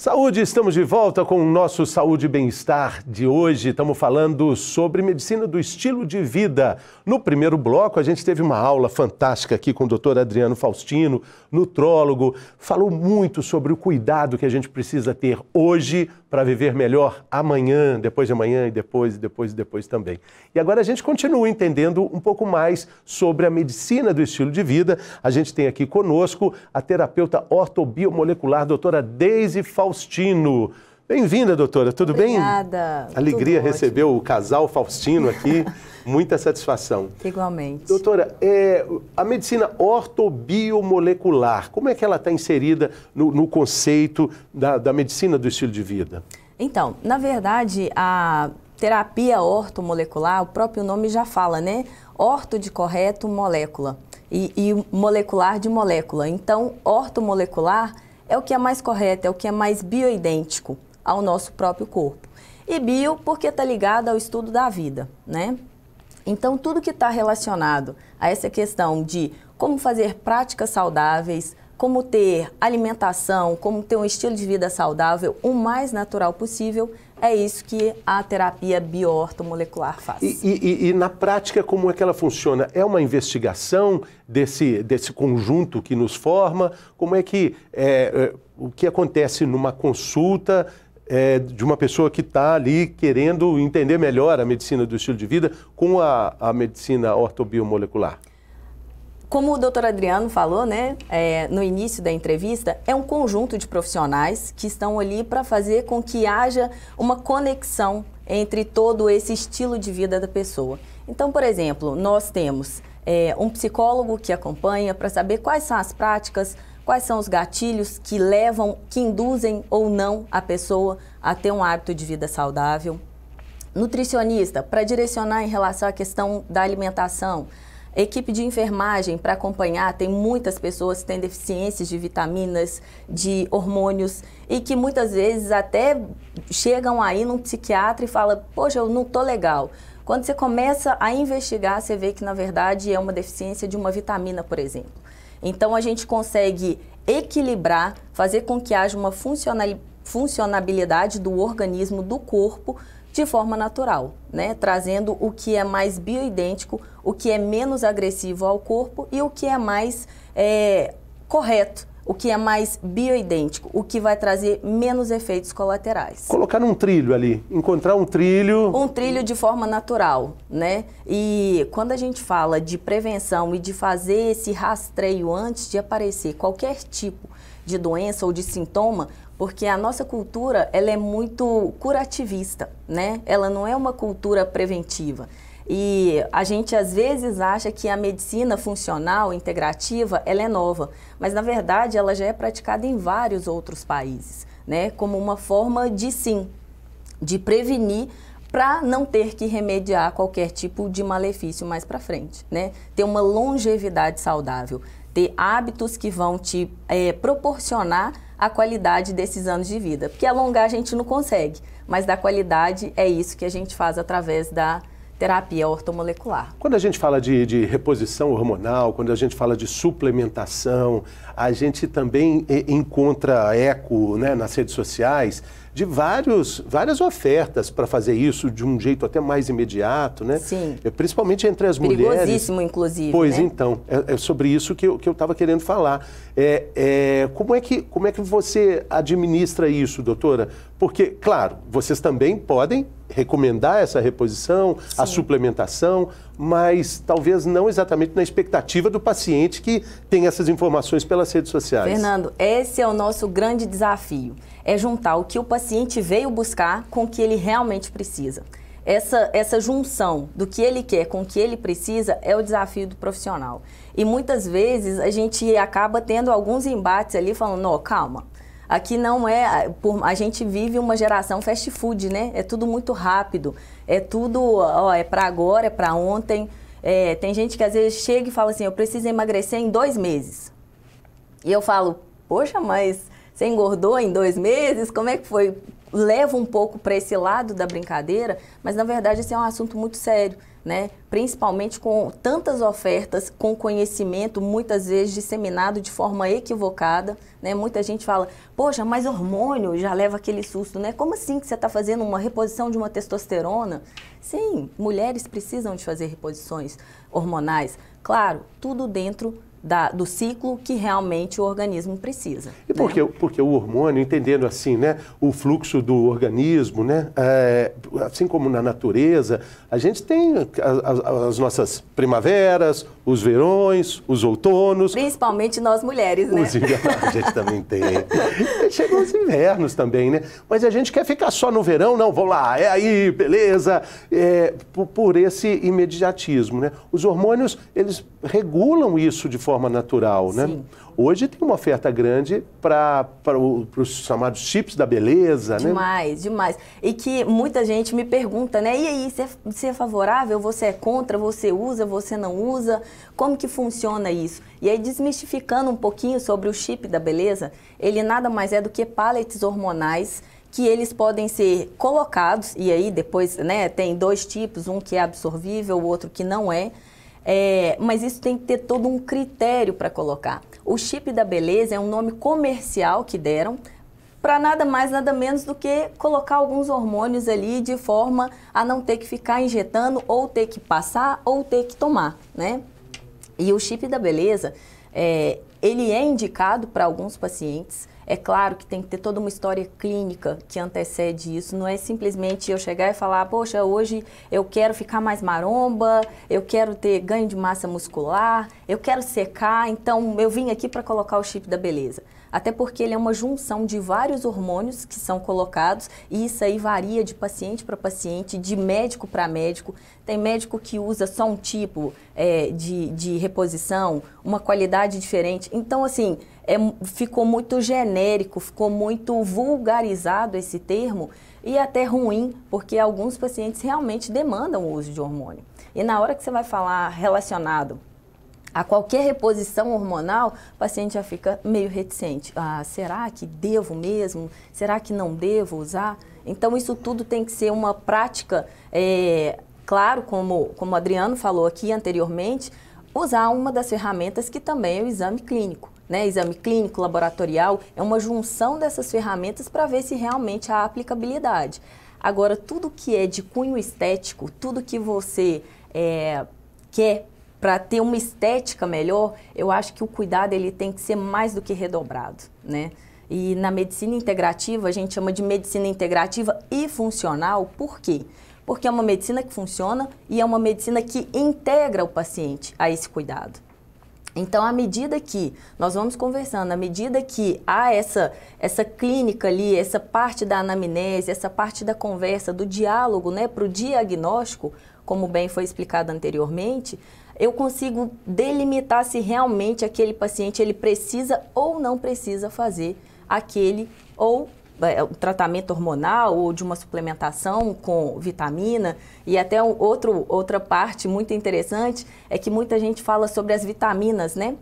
Saúde, estamos de volta com o nosso Saúde e Bem-Estar de hoje. Estamos falando sobre medicina do estilo de vida. No primeiro bloco, a gente teve uma aula fantástica aqui com o doutor Adriano Faustino, nutrólogo. Falou muito sobre o cuidado que a gente precisa ter hoje para viver melhor amanhã, depois de amanhã e depois, e depois, e depois também. E agora a gente continua entendendo um pouco mais sobre a medicina do estilo de vida. A gente tem aqui conosco a terapeuta ortobiomolecular, doutora Deise Faustino Faustino. Bem-vinda, doutora, tudo Obrigada. bem? Obrigada. Alegria receber o casal Faustino aqui, muita satisfação. Igualmente. Doutora, é, a medicina ortobiomolecular, como é que ela está inserida no, no conceito da, da medicina do estilo de vida? Então, na verdade, a terapia ortomolecular, o próprio nome já fala, né? Orto de correto, molécula. E, e molecular de molécula. Então, ortomolecular é o que é mais correto, é o que é mais bioidêntico ao nosso próprio corpo. E bio porque está ligado ao estudo da vida, né? Então, tudo que está relacionado a essa questão de como fazer práticas saudáveis, como ter alimentação, como ter um estilo de vida saudável o mais natural possível, é isso que a terapia biortomolecular faz. E, e, e, na prática, como é que ela funciona? É uma investigação desse, desse conjunto que nos forma? Como é que é, é o que acontece numa consulta é, de uma pessoa que está ali querendo entender melhor a medicina do estilo de vida com a, a medicina ortobiomolecular? Como o doutor Adriano falou né, é, no início da entrevista, é um conjunto de profissionais que estão ali para fazer com que haja uma conexão entre todo esse estilo de vida da pessoa. Então, por exemplo, nós temos é, um psicólogo que acompanha para saber quais são as práticas, quais são os gatilhos que levam, que induzem ou não a pessoa a ter um hábito de vida saudável. Nutricionista, para direcionar em relação à questão da alimentação, equipe de enfermagem para acompanhar tem muitas pessoas que têm deficiências de vitaminas, de hormônios e que muitas vezes até chegam aí num psiquiatra e fala: "Poxa, eu não tô legal". Quando você começa a investigar, você vê que na verdade é uma deficiência de uma vitamina, por exemplo. Então a gente consegue equilibrar, fazer com que haja uma funcionalidade do organismo, do corpo, de forma natural, né? trazendo o que é mais bioidêntico o que é menos agressivo ao corpo e o que é mais é, correto, o que é mais bioidêntico, o que vai trazer menos efeitos colaterais. Colocar um trilho ali, encontrar um trilho. Um trilho de forma natural, né? E quando a gente fala de prevenção e de fazer esse rastreio antes de aparecer qualquer tipo de doença ou de sintoma, porque a nossa cultura ela é muito curativista, né? Ela não é uma cultura preventiva. E a gente às vezes acha que a medicina funcional integrativa ela é nova, mas na verdade ela já é praticada em vários outros países, né? Como uma forma de sim, de prevenir para não ter que remediar qualquer tipo de malefício mais para frente, né? Ter uma longevidade saudável, ter hábitos que vão te é, proporcionar a qualidade desses anos de vida, porque alongar a gente não consegue, mas da qualidade é isso que a gente faz através da terapia ortomolecular. Quando a gente fala de, de, reposição hormonal, quando a gente fala de suplementação, a gente também eh, encontra eco né, nas redes sociais de vários, várias ofertas para fazer isso de um jeito até mais imediato, né? Sim. É, principalmente entre as mulheres. Perigosíssimo, inclusive. Pois né? então, é, é, sobre isso que eu estava que querendo falar. É, é, como, é que, como é que você administra isso, doutora? Porque, claro, vocês também podem recomendar essa reposição, Sim. a suplementação, mas talvez não exatamente na expectativa do paciente que tem essas informações pelas redes sociais. Fernando, esse é o nosso grande desafio: é juntar o que o paciente veio buscar com o que ele realmente precisa. Essa, essa junção do que ele quer com o que ele precisa é o desafio do profissional. E muitas vezes a gente acaba tendo alguns embates ali falando: não, calma. Aqui não é. Por, a gente vive uma geração fast food, né? É tudo muito rápido. É tudo. Ó, é para agora, é para ontem. É, tem gente que às vezes chega e fala assim: eu preciso emagrecer em dois meses. E eu falo: poxa, mas você engordou em dois meses? Como é que foi? Leva um pouco para esse lado da brincadeira, mas na verdade esse é um assunto muito sério né? principalmente com tantas ofertas, com conhecimento muitas vezes disseminado de forma equivocada. Né? Muita gente fala, poxa, mas hormônio já leva aquele susto, né? Como assim que você está fazendo uma reposição de uma testosterona? Sim, mulheres precisam de fazer reposições hormonais. Claro, tudo dentro da, do ciclo que realmente o organismo precisa. E porque, né? porque o hormônio, entendendo assim, né, o fluxo do organismo, né, é, assim como na natureza, a gente tem as, as, nossas primaveras, os verões, os outonos. Principalmente nós mulheres, né? Os, ah, a gente também tem. Chegam os invernos também, né? Mas a gente quer ficar só no verão, não, vamos lá, é aí, beleza, é, por, por esse imediatismo, né? Os hormônios, eles regulam isso de forma natural, né? Sim. né? Hoje tem uma oferta grande para os chamados chips da beleza, demais, né? Demais, demais. E que muita gente me pergunta, né? E aí, você é, você é favorável, você é contra, você usa, você não usa? Como que funciona isso? E aí, desmistificando um pouquinho sobre o chip da beleza, ele nada mais é do que paletes hormonais que eles podem ser colocados, e aí depois, né, tem dois tipos, um que é absorvível, o outro que não é, é, mas isso tem que ter todo um critério para colocar. O chip da beleza é um nome comercial que deram para nada mais, nada menos do que colocar alguns hormônios ali de forma a não ter que ficar injetando ou ter que passar ou ter que tomar, né? E o chip da beleza, é, ele é indicado para alguns pacientes, é claro que tem que ter toda uma história clínica que antecede isso. Não é simplesmente eu chegar e falar, poxa, hoje eu quero ficar mais maromba, eu quero ter ganho de massa muscular, eu quero secar, então eu vim aqui para colocar o chip da beleza até porque ele é uma junção de vários hormônios que são colocados e isso aí varia de paciente para paciente, de médico para médico. Tem médico que usa só um tipo é, de, de reposição, uma qualidade diferente. Então, assim, é, ficou muito genérico, ficou muito vulgarizado esse termo e até ruim, porque alguns pacientes realmente demandam o uso de hormônio. E na hora que você vai falar relacionado a qualquer reposição hormonal, o paciente já fica meio reticente. Ah, será que devo mesmo? Será que não devo usar? Então, isso tudo tem que ser uma prática, é, claro, como, como o Adriano falou aqui anteriormente, usar uma das ferramentas que também é o exame clínico. Né, exame clínico, laboratorial, é uma junção dessas ferramentas para ver se realmente há aplicabilidade. Agora, tudo que é de cunho estético, tudo que você é, quer para ter uma estética melhor, eu acho que o cuidado ele tem que ser mais do que redobrado, né? E na medicina integrativa, a gente chama de medicina integrativa e funcional, por quê? Porque é uma medicina que funciona e é uma medicina que integra o paciente a esse cuidado. Então, à medida que nós vamos conversando, à medida que há essa, essa clínica ali, essa parte da anamnese, essa parte da conversa, do diálogo né, para o diagnóstico, como bem foi explicado anteriormente, eu consigo delimitar se realmente aquele paciente ele precisa ou não precisa fazer aquele ou é, tratamento hormonal ou de uma suplementação com vitamina. E até outro, outra parte muito interessante é que muita gente fala sobre as vitaminas, né?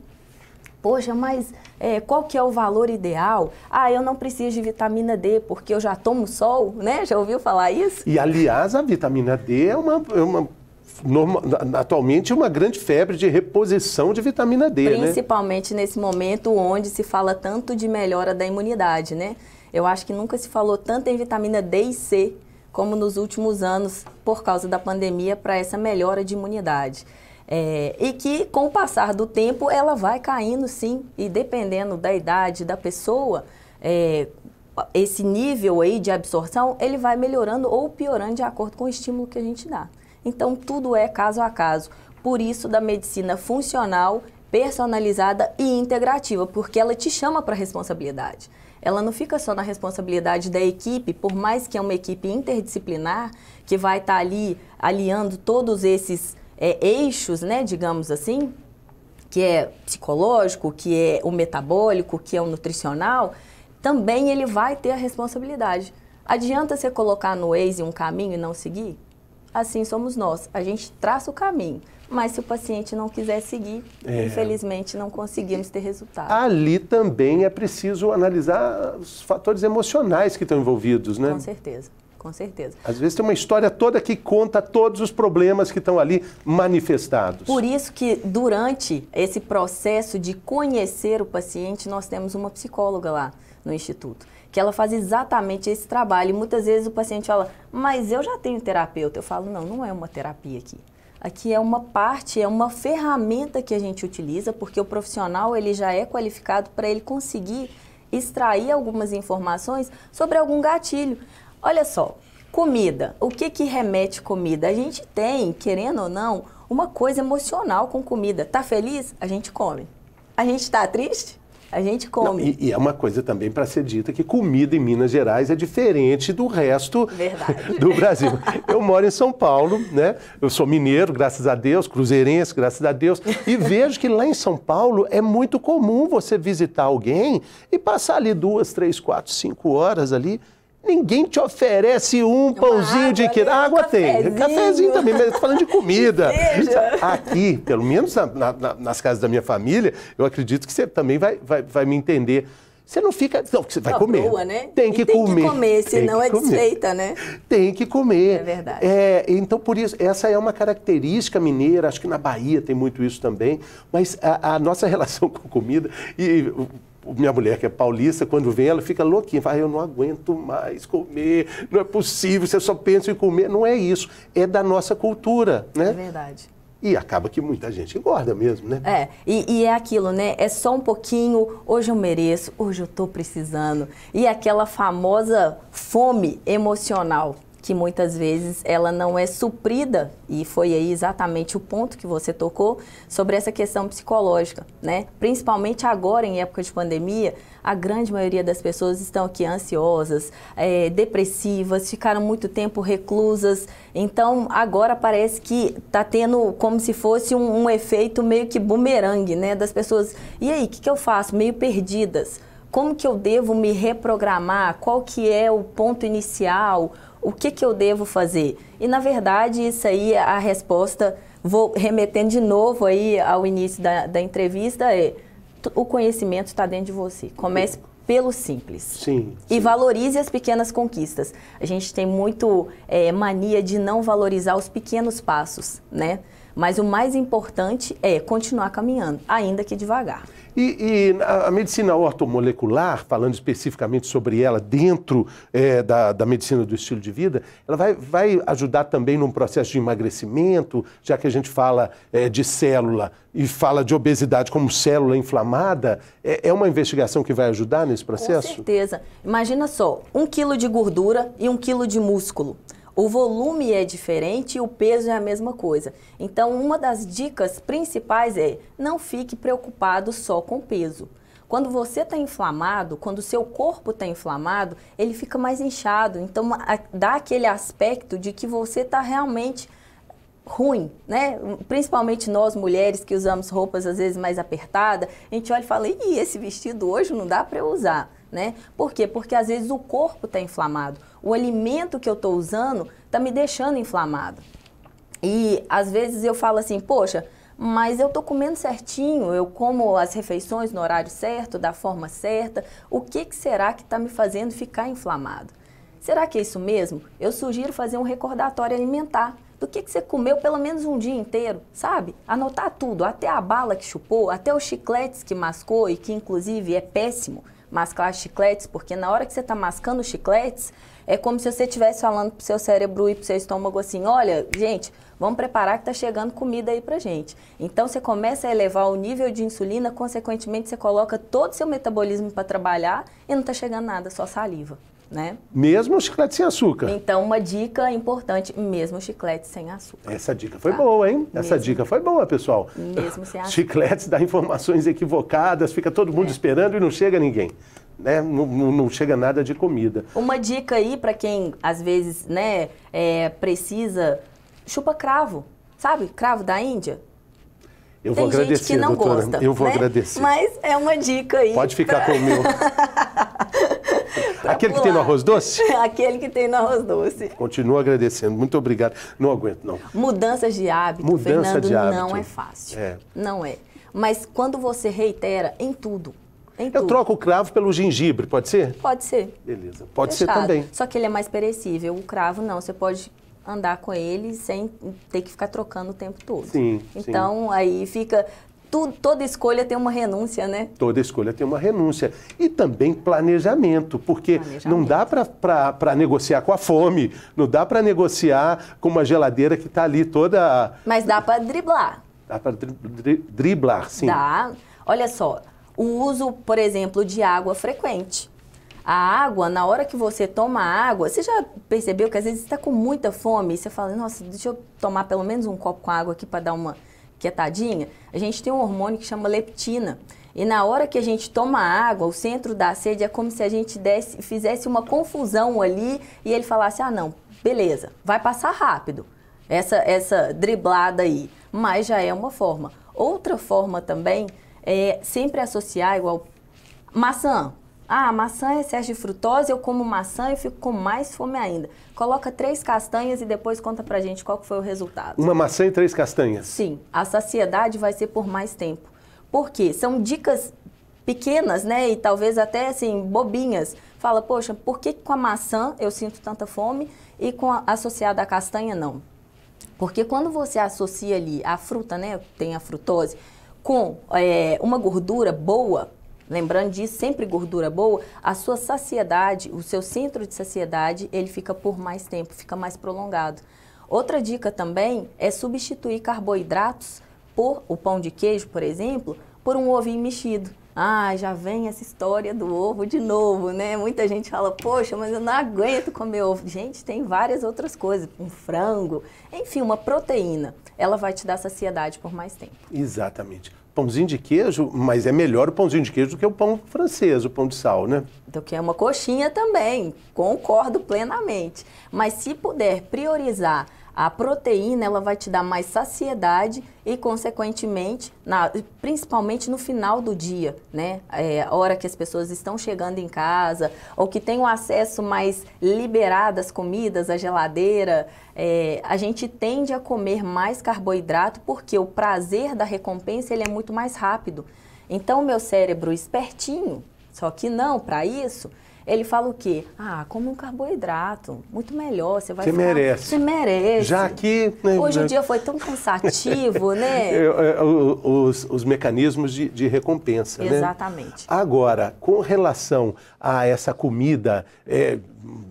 poxa, mas é, qual que é o valor ideal? Ah, eu não preciso de vitamina D porque eu já tomo sol, né? Já ouviu falar isso? E aliás, a vitamina D é uma, é uma Normal, atualmente uma grande febre de reposição de vitamina D. Né? Principalmente né? nesse momento onde se fala tanto de melhora da imunidade, né? Eu acho que nunca se falou tanto em vitamina D e C como nos últimos anos por causa da pandemia para essa melhora de imunidade. É, e que, com o passar do tempo, ela vai caindo sim, e dependendo da idade da pessoa, é, esse nível aí de absorção, ele vai melhorando ou piorando de acordo com o estímulo que a gente dá. Então, tudo é caso a caso. Por isso, da medicina funcional, personalizada e integrativa, porque ela te chama para responsabilidade ela não fica só na responsabilidade da equipe, por mais que é uma equipe interdisciplinar, que vai estar tá ali aliando todos esses é, eixos, né, digamos assim, que é psicológico, que é o metabólico, que é o nutricional, também ele vai ter a responsabilidade. Adianta você colocar no Waze um caminho e não seguir? Assim somos nós. A gente traça o caminho. Mas se o paciente não quiser seguir, é. infelizmente não conseguimos ter resultado. Ali também é preciso analisar os fatores emocionais que estão envolvidos, né? Com certeza com certeza. Às vezes tem uma história toda que conta todos os problemas que estão ali manifestados. Por isso que durante esse processo de conhecer o paciente, nós temos uma psicóloga lá no instituto que ela faz exatamente esse trabalho. E muitas vezes o paciente fala, mas eu já tenho terapeuta. Eu falo, não, não é uma terapia aqui. Aqui é uma parte, é uma ferramenta que a gente utiliza, porque o profissional ele já é qualificado para ele conseguir extrair algumas informações sobre algum gatilho. Olha só, comida. O que, que remete comida? A gente tem, querendo ou não, uma coisa emocional com comida. Tá feliz? A gente come. A gente tá triste? A gente come. Não, e, e, é uma coisa também para ser dita que comida em Minas Gerais é diferente do resto Verdade. do Brasil. Eu moro em São Paulo, né? Eu sou mineiro, graças a Deus, cruzeirense, graças a Deus, e vejo que lá em São Paulo é muito comum você visitar alguém e passar ali duas, três, quatro, cinco horas ali Ninguém te oferece um Uma pãozinho água, de queijo. Né? Água ah, cafezinho. tem, cafezinho também, mas estou falando de comida. Aqui, pelo menos na, na, nas casas da minha família, eu acredito que você também vai, vai, vai me entender. Você não fica. Não, você vai comer. Boa, né? Tem que tem comer. Tem que comer, senão que é desfeita, né? Tem que comer. É verdade. É, então, por isso, essa é uma característica mineira, acho que na Bahia tem muito isso também, mas a, a nossa relação com comida. E minha mulher, que é paulista, quando vem, ela fica louquinha. Fala, eu não aguento mais comer, não é possível, você só pensa em comer. Não é isso, é da nossa cultura, né? É verdade. E acaba que muita gente engorda mesmo, né? É, e, e, é aquilo, né? É só um pouquinho, hoje eu mereço, hoje eu tô precisando. E aquela famosa fome emocional que muitas vezes ela não é suprida, e foi aí exatamente o ponto que você tocou, sobre essa questão psicológica, né? Principalmente agora, em época de pandemia, a grande maioria das pessoas estão aqui ansiosas, é, depressivas, ficaram muito tempo reclusas, então agora parece que está tendo como se fosse um, um, efeito meio que bumerangue, né? Das pessoas, e aí, o que, que eu faço? Meio perdidas como que eu devo me reprogramar, qual que é o ponto inicial, o que, que eu devo fazer? E, na verdade, isso aí, a resposta, vou remetendo de novo aí ao início da, da entrevista, é o conhecimento está dentro de você. Comece pelo simples. Sim. E sim. valorize as pequenas conquistas. A gente tem muito é, mania de não valorizar os pequenos passos, né? Mas o mais importante é continuar caminhando, ainda que devagar. E, e a medicina ortomolecular, falando especificamente sobre ela dentro é, da, da medicina do estilo de vida, ela vai, vai ajudar também num processo de emagrecimento, já que a gente fala é, de célula e fala de obesidade como célula inflamada, é, é uma investigação que vai ajudar nesse processo? Com certeza. Imagina só, um quilo de gordura e um quilo de músculo o volume é diferente e o peso é a mesma coisa. Então, uma das dicas principais é não fique preocupado só com o peso. Quando você está inflamado, quando o seu corpo está inflamado, ele fica mais inchado. Então, dá aquele aspecto de que você está realmente ruim, né? Principalmente nós mulheres que usamos roupas às vezes mais apertada, a gente olha e fala: "Ih, esse vestido hoje não dá para usar" né? Por quê? Porque às vezes o corpo está inflamado. O alimento que eu estou usando está me deixando inflamado. E às vezes eu falo assim, poxa, mas eu estou comendo certinho, eu como as refeições no horário certo, da forma certa. O que, que será que está me fazendo ficar inflamado? Será que é isso mesmo? Eu sugiro fazer um recordatório alimentar do que, que você comeu pelo menos um dia inteiro, sabe? Anotar tudo, até a bala que chupou, até os chicletes que mascou e que inclusive é péssimo mascar chicletes, porque na hora que você está mascando chicletes, é como se você estivesse falando para o seu cérebro e para o seu estômago assim, olha, gente, vamos preparar que está chegando comida aí para gente. Então, você começa a elevar o nível de insulina, consequentemente, você coloca todo o seu metabolismo para trabalhar e não está chegando nada, só saliva né? Mesmo o chiclete sem açúcar. Então, uma dica importante, mesmo chiclete sem açúcar. Essa dica foi tá? boa, hein? Mesmo. Essa dica foi boa, pessoal. Mesmo sem açúcar. Chicletes dá informações equivocadas, fica todo mundo é. esperando e não chega ninguém. Né? Não, não, não, chega nada de comida. Uma dica aí para quem, às vezes, né, é, precisa, chupa cravo. Sabe, cravo da Índia? Eu Tem vou agradecer, gente que não doutora. Gosta, eu vou né? agradecer. Mas é uma dica aí. Pode ficar pra... com o meu. Aquele pular. que tem no arroz doce? Aquele que tem no arroz doce. Continuo agradecendo. Muito obrigado. Não aguento, não. Mudanças de hábito, Mudança Fernando, de hábito. não é fácil. É. Não é. Mas quando você reitera em tudo, em eu tudo. troco o cravo pelo gengibre, pode ser? Pode ser. Beleza. Pode Fechado. ser também. Só que ele é mais perecível. O cravo não. Você pode andar com ele sem ter que ficar trocando o tempo todo. Sim. Então sim. aí fica toda escolha tem uma renúncia, né? Toda escolha tem uma renúncia. E também planejamento, porque planejamento. não dá para negociar com a fome, não dá para negociar com uma geladeira que está ali toda. Mas dá para driblar. Dá para driblar, sim. Dá. Olha só, o uso, por exemplo, de água frequente. A água, na hora que você toma água, você já percebeu que às vezes está com muita fome e você fala, nossa, deixa eu tomar pelo menos um copo com água aqui para dar uma quietadinha? A gente tem um hormônio que chama leptina. E na hora que a gente toma água, o centro da sede é como se a gente desse, fizesse uma confusão ali e ele falasse: ah, não, beleza, vai passar rápido essa, essa driblada aí. Mas já é uma forma. Outra forma também é sempre associar igual maçã. Ah, maçã é excesso de frutose, eu como maçã e fico com mais fome ainda. Coloca três castanhas e depois conta pra gente qual foi o resultado. Uma maçã e três castanhas? Sim, a saciedade vai ser por mais tempo. Por quê? São dicas pequenas, né? E talvez até assim, bobinhas. Fala, poxa, por que com a maçã eu sinto tanta fome e com a, associada à castanha não? Porque quando você associa ali a fruta, né? Tem a frutose, com é, uma gordura boa, Lembrando de sempre gordura boa, a sua saciedade, o seu centro de saciedade, ele fica por mais tempo, fica mais prolongado. Outra dica também é substituir carboidratos por o pão de queijo, por exemplo, por um ovinho mexido. Ah, já vem essa história do ovo de novo, né? Muita gente fala, poxa, mas eu não aguento comer ovo. Gente, tem várias outras coisas, um frango, enfim, uma proteína. Ela vai te dar saciedade por mais tempo. Exatamente pãozinho de queijo, mas é melhor o pãozinho de queijo do que o pão francês, o pão de sal, né? Do que é uma coxinha também, concordo plenamente. Mas se puder priorizar a proteína ela vai te dar mais saciedade e, consequentemente, na, principalmente no final do dia, né? É, a hora que as pessoas estão chegando em casa ou que tem um acesso mais liberado às comidas, à geladeira, é, a gente tende a comer mais carboidrato porque o prazer da recompensa ele é muito mais rápido. Então, meu cérebro espertinho, só que não, para isso, ele fala o quê? Ah, come um carboidrato, muito melhor, você vai Você ficar... merece. Você merece. Já que... Né, Hoje o né? dia foi tão cansativo, né? É, os, os mecanismos de, de recompensa, né? Exatamente. Né? Agora, com relação a essa comida, é,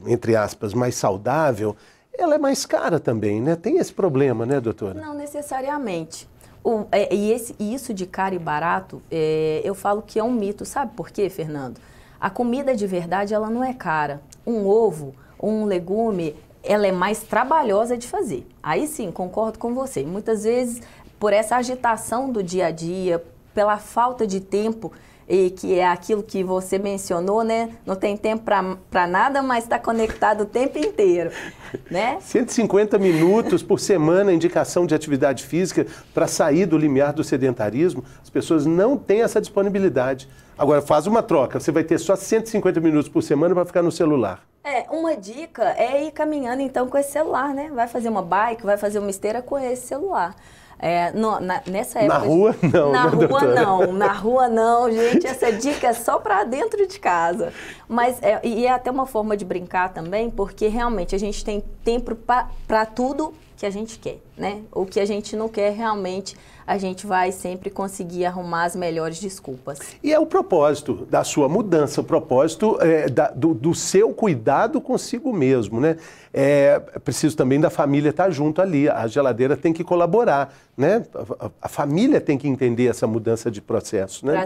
entre aspas, mais saudável, ela é mais cara também, né? Tem esse problema, né, doutora? Não necessariamente. O, é, e, esse, isso de caro e barato, é, eu falo que é um mito, sabe por quê, Fernando? A comida de verdade, ela não é cara. Um ovo, um legume, ela é mais trabalhosa de fazer. Aí sim, concordo com você. Muitas vezes, por essa agitação do dia a dia, pela falta de tempo, e que é aquilo que você mencionou, né? Não tem tempo para nada, mas está conectado o tempo inteiro, né? 150 minutos por semana indicação de atividade física para sair do limiar do sedentarismo, as pessoas não têm essa disponibilidade. Agora faz uma troca, você vai ter só 150 minutos por semana para ficar no celular. É, uma dica é ir caminhando então com esse celular, né? Vai fazer uma bike, vai fazer uma esteira com esse celular. É, no, na, nessa época. Na rua, não. Na né, rua, doutora? não. Na rua, não, gente. Essa dica é só para dentro de casa. Mas é, e é até uma forma de brincar também, porque realmente a gente tem tempo para tudo que a gente quer, né? O que a gente não quer realmente, a gente vai sempre conseguir arrumar as melhores desculpas. E é o propósito da sua mudança, o propósito é, da, do, do seu cuidado consigo mesmo, né? é preciso também da família estar tá junto ali. A geladeira tem que colaborar, né? A, a, a família tem que entender essa mudança de processo, né?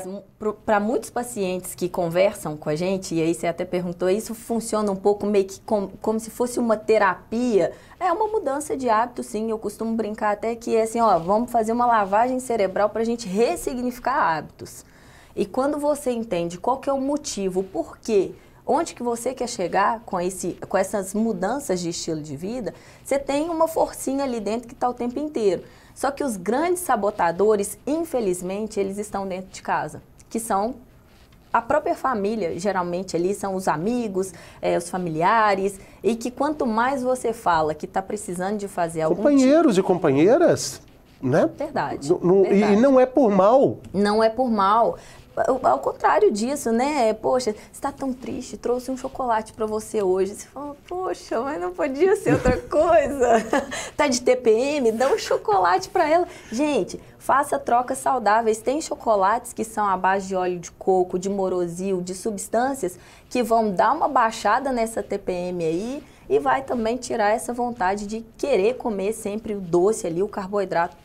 Para muitos pacientes que conversam com a gente, e aí você até perguntou, isso funciona um pouco meio que com, como se fosse uma terapia. É uma mudança de hábito, sim. Eu costumo brincar até que é assim, ó, vamos fazer uma lavagem cerebral para a gente ressignificar hábitos. E quando você entende qual que é o motivo, por porquê onde que você quer chegar com, esse, com essas mudanças de estilo de vida, você tem uma forcinha ali dentro que está o tempo inteiro. Só que os grandes sabotadores, infelizmente, eles estão dentro de casa, que são a própria família, geralmente ali são os amigos, é, os familiares, e que quanto mais você fala que está precisando de fazer algum tipo Companheiros tipo... e companheiras né? Verdade, no, no, verdade. E não é por mal. Não é por mal ao contrário disso, né? Poxa, está tão triste, trouxe um chocolate para você hoje. Você fala, poxa, mas não podia ser outra coisa. tá de TPM, dá um chocolate para ela. Gente, faça trocas saudáveis. Tem chocolates que são à base de óleo de coco, de morosil, de substâncias que vão dar uma baixada nessa TPM aí e vai também tirar essa vontade de querer comer sempre o doce ali, o carboidrato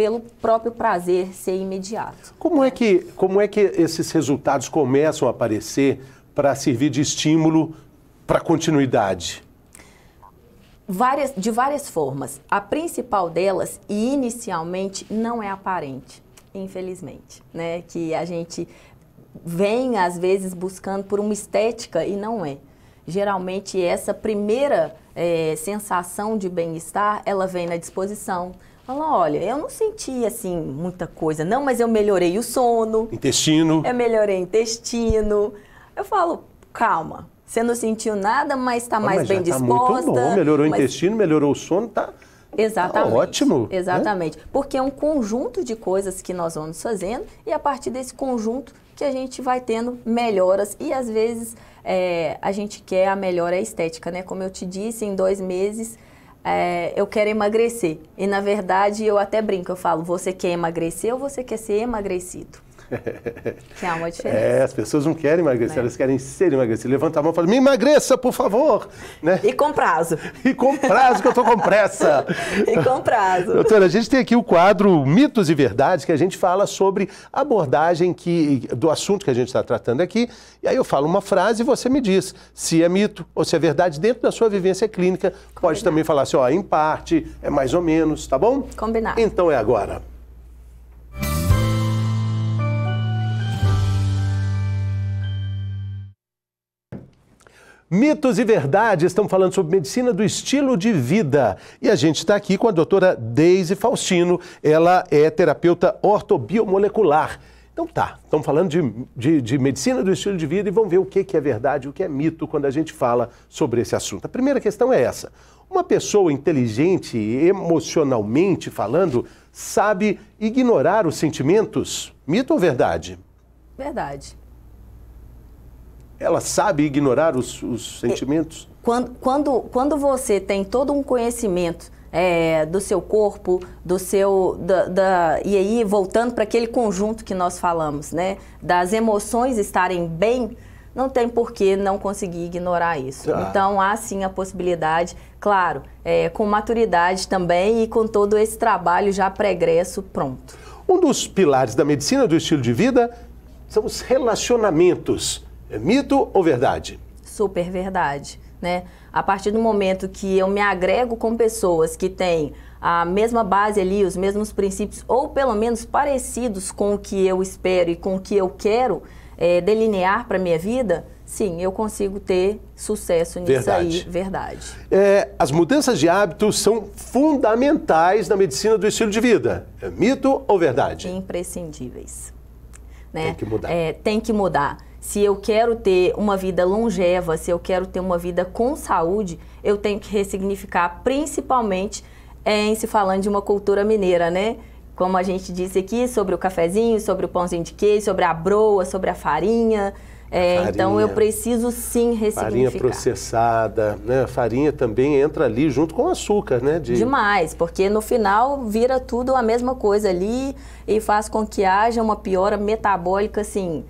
pelo próprio prazer ser imediato. Como é que, como é que esses resultados começam a aparecer para servir de estímulo para continuidade? Várias, de várias formas. A principal delas, e inicialmente, não é aparente, infelizmente, né? Que a gente vem, às vezes, buscando por uma estética e não é. Geralmente, essa primeira é, sensação de bem-estar, ela vem na disposição, Fala, olha, eu não senti assim muita coisa, não, mas eu melhorei o sono. Intestino. Eu melhorei o intestino. Eu falo, calma, você não sentiu nada, mas está ah, mais mas bem já tá disposta. Muito bom, melhorou mas... o intestino, melhorou o sono, tá. tá exatamente. Tá ótimo. Né? Exatamente. Né? Porque é um conjunto de coisas que nós vamos fazendo e a partir desse conjunto que a gente vai tendo melhoras e às vezes é, a gente quer a melhora estética, né? Como eu te disse, em dois meses é, eu quero emagrecer. E na verdade eu até brinco, eu falo, você quer emagrecer ou você quer ser emagrecido? Que é uma é, diferença. É, as pessoas não querem emagrecer, é. elas querem ser emagrecidas. Levanta a mão e fala, me emagreça, por favor. Né? E com prazo. E com prazo, que eu estou com pressa. e com prazo. Doutora, a gente tem aqui o quadro Mitos e Verdades, que a gente fala sobre abordagem que, do assunto que a gente está tratando aqui. E aí eu falo uma frase e você me diz se é mito ou se é verdade dentro da sua vivência clínica. Combinado. Pode também falar assim, ó, em parte, é mais ou menos, tá bom? Combinado. Então é agora. Mitos e Verdades estão falando sobre medicina do estilo de vida. E a gente está aqui com a doutora Deise Faustino, ela é terapeuta ortobiomolecular. Então tá, estamos falando de, de, de, medicina do estilo de vida e vamos ver o que, que é verdade, o que é mito quando a gente fala sobre esse assunto. A primeira questão é essa. Uma pessoa inteligente, emocionalmente falando, sabe ignorar os sentimentos? Mito ou verdade? Verdade ela sabe ignorar os, os sentimentos? Quando, quando, quando você tem todo um conhecimento é, do seu corpo, do seu. Da, da e aí, voltando para aquele conjunto que nós falamos, né? Das emoções estarem bem, não tem por que não conseguir ignorar isso. Ah. Então, há sim a possibilidade, claro, é, com maturidade também e com todo esse trabalho já pregresso pronto. Um dos pilares da medicina do estilo de vida são os relacionamentos. É mito ou verdade? Super verdade. Né? A partir do momento que eu me agrego com pessoas que têm a mesma base ali, os mesmos princípios, ou pelo menos parecidos com o que eu espero e com o que eu quero é, delinear para a minha vida, sim, eu consigo ter sucesso nisso verdade. aí. Verdade. É, as mudanças de hábitos são fundamentais na medicina do estilo de vida. É mito ou verdade? Imprescindíveis. Né? Tem que mudar. É, tem que mudar se eu quero ter uma vida longeva, se eu quero ter uma vida com saúde, eu tenho que ressignificar, principalmente é, em se falando de uma cultura mineira, né? Como a gente disse aqui, sobre o cafezinho, sobre o pãozinho de queijo, sobre a broa, sobre a farinha. É, farinha, então eu preciso sim ressignificar. Farinha processada, né? A farinha também entra ali junto com o açúcar, né? De... Demais, porque no final vira tudo a mesma coisa ali e faz com que haja uma piora metabólica, assim,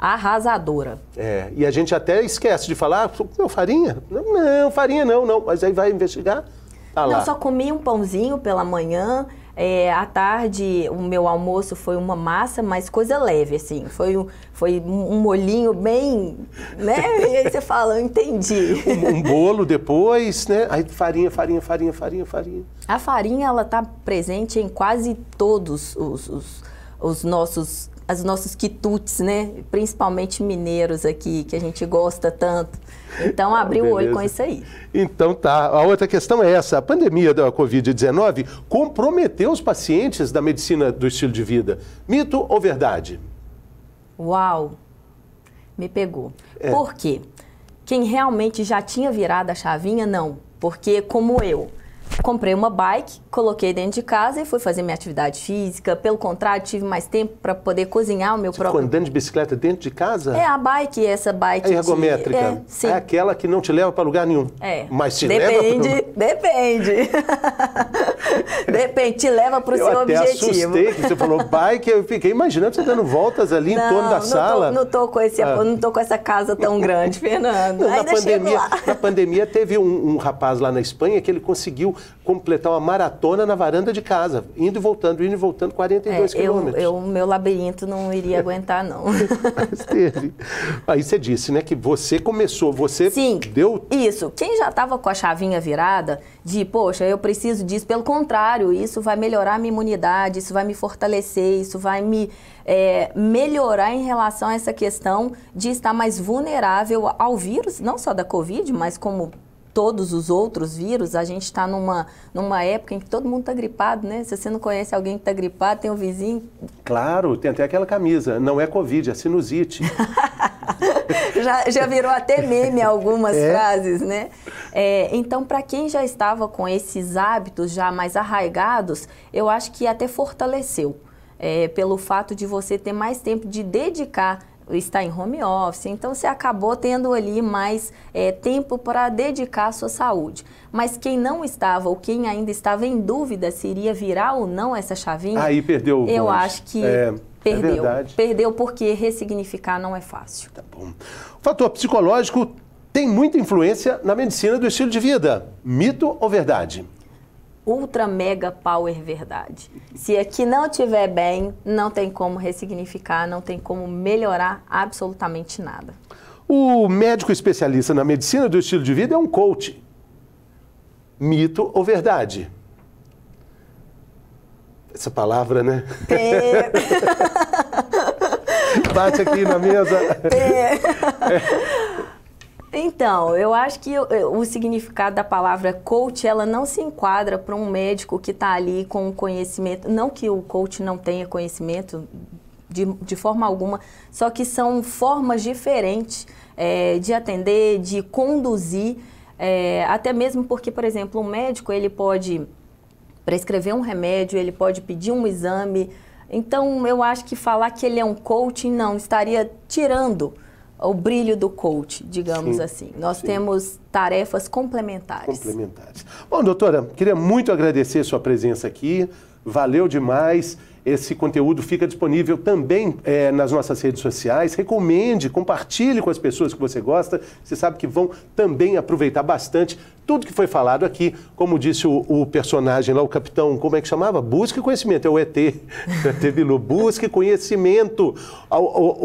arrasadora. É, e a gente até esquece de falar, ah, não, farinha? Não, não farinha não, não. Mas aí vai investigar, tá lá. Não, só comi um pãozinho pela manhã, é, à tarde o meu almoço foi uma massa, mas coisa leve, assim. Foi um, foi um molhinho bem, né? E aí você fala, eu entendi. Um, um bolo depois, né? Aí farinha, farinha, farinha, farinha, farinha. A farinha, ela tá presente em quase todos os, os, os nossos os nossos quitutes, né? Principalmente mineiros aqui, que a gente gosta tanto. Então, abrir ah, o olho com isso aí. Então tá. A outra questão é essa. A pandemia da Covid-19 comprometeu os pacientes da medicina do estilo de vida. Mito ou verdade? Uau! Me pegou. É. Por quê? Quem realmente já tinha virado a chavinha, não. Porque, como eu, comprei uma bike, coloquei dentro de casa e fui fazer minha atividade física. Pelo contrário, tive mais tempo para poder cozinhar o meu Você próprio. Ficou andando de bicicleta dentro de casa? É a bike, essa bike. A é ergométrica. De... É, sim. é aquela que não te leva para lugar nenhum. É. Mas te depende, leva. Pra... Depende. De repente, leva para o seu até objetivo. Eu assustei que você falou bike, eu fiquei imaginando você dando voltas ali não, em torno da não sala. Tô, não tô com esse, ah. não tô com essa casa tão grande, Fernando. Não, na pandemia, na pandemia teve um, um rapaz lá na Espanha que ele conseguiu completar uma maratona na varanda de casa, indo e voltando, indo e voltando 42 é, quilômetros. Eu, meu labirinto não iria aguentar não. Mas teve. Aí você disse, né, que você começou, você Sim, deu Isso. Quem já estava com a chavinha virada de, poxa, eu preciso disso, pelo contrário, contrário, isso vai melhorar a minha imunidade, isso vai me fortalecer, isso vai me é, melhorar em relação a essa questão de estar mais vulnerável ao vírus, não só da Covid, mas como todos os outros vírus, a gente está numa, numa época em que todo mundo está gripado, né? Se você não conhece alguém que está gripado, tem um vizinho. Claro, tem até aquela camisa. Não é Covid, é sinusite. já, já virou até meme algumas é. frases, né? É, então, para quem já estava com esses hábitos já mais arraigados, eu acho que até fortaleceu. É, pelo fato de você ter mais tempo de dedicar está em home office, então você acabou tendo ali mais é, tempo para dedicar à sua saúde. Mas quem não estava ou quem ainda estava em dúvida se iria virar ou não essa chavinha, aí perdeu. Eu bons. acho que é... é perdeu. É verdade. Perdeu porque ressignificar não é fácil. Tá bom. O fator psicológico tem muita influência na medicina do estilo de vida. Mito ou verdade? ultra mega power verdade. Se aqui não estiver bem, não tem como ressignificar, não tem como melhorar absolutamente nada. O médico especialista na medicina do estilo de vida é um coach. Mito ou verdade? Essa palavra, né? Bate aqui na mesa. Então, eu acho que o significado da palavra coach, ela não se enquadra para um médico que está ali com conhecimento, não que o coach não tenha conhecimento de, de forma alguma, só que são formas diferentes é, de atender, de conduzir, é, até mesmo porque, por exemplo, um médico, ele pode prescrever um remédio, ele pode pedir um exame, então eu acho que falar que ele é um coach não, estaria tirando o brilho do coach, digamos sim, assim. Nós sim. temos tarefas complementares. Complementares. Bom, doutora, queria muito agradecer a sua presença aqui. Valeu demais. Esse conteúdo fica disponível também é, nas nossas redes sociais. Recomende, compartilhe com as pessoas que você gosta. Você sabe que vão também aproveitar bastante tudo que foi falado aqui. Como disse o, o personagem lá, o capitão, como é que chamava? Busque conhecimento. É o ET. ET Bilu. Busque conhecimento. O,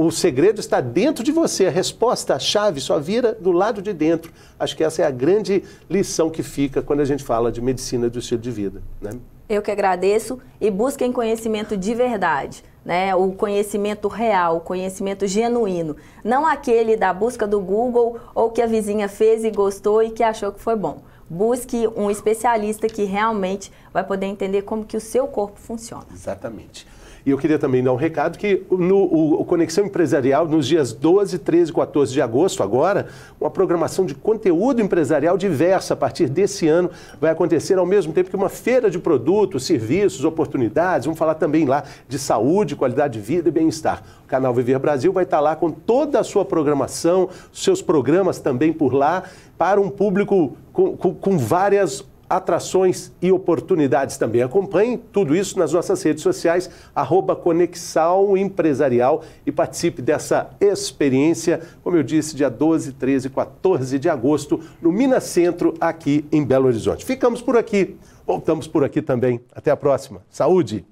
o, o segredo está dentro de você. A resposta, a chave, só vira do lado de dentro. Acho que essa é a grande lição que fica quando a gente fala de medicina do estilo de vida. Né? Eu que agradeço e busquem conhecimento de verdade. Né, o conhecimento real, o conhecimento genuíno, não aquele da busca do Google ou que a vizinha fez e gostou e que achou que foi bom. Busque um especialista que realmente vai poder entender como que o seu corpo funciona. Exatamente. E eu queria também dar um recado que no o, o Conexão Empresarial, nos dias 12, 13 e 14 de agosto, agora, uma programação de conteúdo empresarial diversa a partir desse ano vai acontecer ao mesmo tempo que uma feira de produtos, serviços, oportunidades. Vamos falar também lá de saúde, qualidade de vida e bem-estar. O canal Viver Brasil vai estar lá com toda a sua programação, seus programas também por lá, para um público com, com, com várias atrações e oportunidades também. Acompanhe tudo isso nas nossas redes sociais, arroba Conexão Empresarial e participe dessa experiência, como eu disse, dia 12, 13 e 14 de agosto, no Minas Centro, aqui em Belo Horizonte. Ficamos por aqui, voltamos por aqui também. Até a próxima. Saúde!